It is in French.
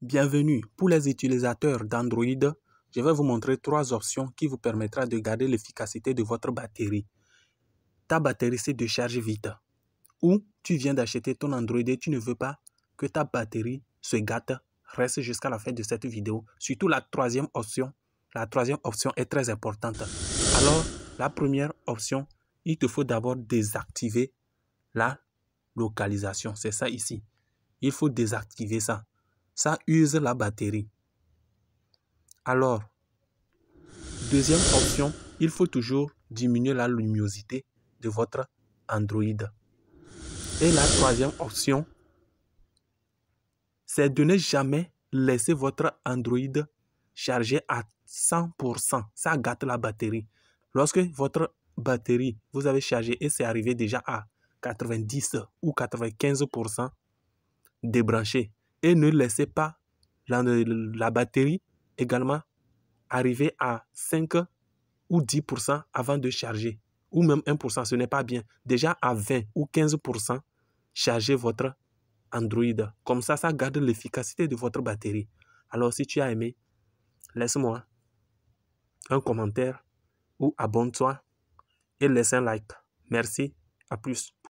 Bienvenue pour les utilisateurs d'Android. Je vais vous montrer trois options qui vous permettra de garder l'efficacité de votre batterie. Ta batterie de décharge vite. Ou tu viens d'acheter ton Android et tu ne veux pas que ta batterie se gâte. Reste jusqu'à la fin de cette vidéo. Surtout la troisième option. La troisième option est très importante. Alors, la première option, il te faut d'abord désactiver la localisation. C'est ça ici. Il faut désactiver ça ça use la batterie. Alors, deuxième option, il faut toujours diminuer la luminosité de votre Android. Et la troisième option, c'est de ne jamais laisser votre Android charger à 100%. Ça gâte la batterie. Lorsque votre batterie, vous avez chargé et c'est arrivé déjà à 90 ou 95%, débranché et ne laissez pas la, batterie également arriver à 5 ou 10% avant de charger, ou même 1%, ce n'est pas bien. Déjà à 20 ou 15%, chargez votre Android. Comme ça, ça garde l'efficacité de votre batterie. Alors, si tu as aimé, laisse-moi un commentaire ou abonne-toi et laisse un like. Merci, à plus.